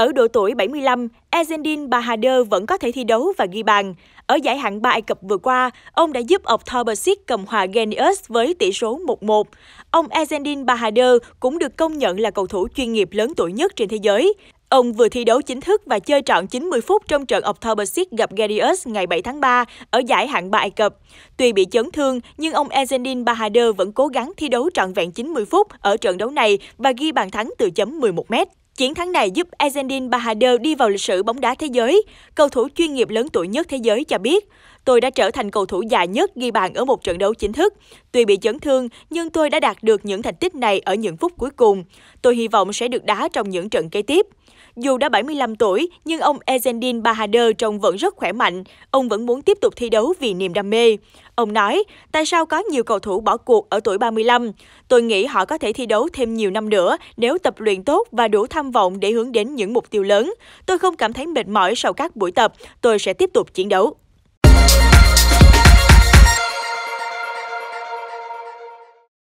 Ở độ tuổi 75, Ezendin Bahader vẫn có thể thi đấu và ghi bàn. Ở giải hạng 3 Ai Cập vừa qua, ông đã giúp Ọc Thorbecik cầm hòa Genius với tỷ số 1-1. Ông Ezendin Bahader cũng được công nhận là cầu thủ chuyên nghiệp lớn tuổi nhất trên thế giới. Ông vừa thi đấu chính thức và chơi trọn 90 phút trong trận Oktobersic gặp Garius ngày 7 tháng 3 ở giải hạng 3 Ai Cập. Tuy bị chấn thương, nhưng ông Ezendin Bahader vẫn cố gắng thi đấu trọn vẹn 90 phút ở trận đấu này và ghi bàn thắng từ chấm 11 mét. Chiến thắng này giúp Argentin Bahader đi vào lịch sử bóng đá thế giới. Cầu thủ chuyên nghiệp lớn tuổi nhất thế giới cho biết, tôi đã trở thành cầu thủ già nhất ghi bàn ở một trận đấu chính thức. Tuy bị chấn thương, nhưng tôi đã đạt được những thành tích này ở những phút cuối cùng. Tôi hy vọng sẽ được đá trong những trận kế tiếp. Dù đã 75 tuổi, nhưng ông Ezendin Bahader trông vẫn rất khỏe mạnh. Ông vẫn muốn tiếp tục thi đấu vì niềm đam mê. Ông nói, tại sao có nhiều cầu thủ bỏ cuộc ở tuổi 35? Tôi nghĩ họ có thể thi đấu thêm nhiều năm nữa nếu tập luyện tốt và đủ tham vọng để hướng đến những mục tiêu lớn. Tôi không cảm thấy mệt mỏi sau các buổi tập, tôi sẽ tiếp tục chiến đấu.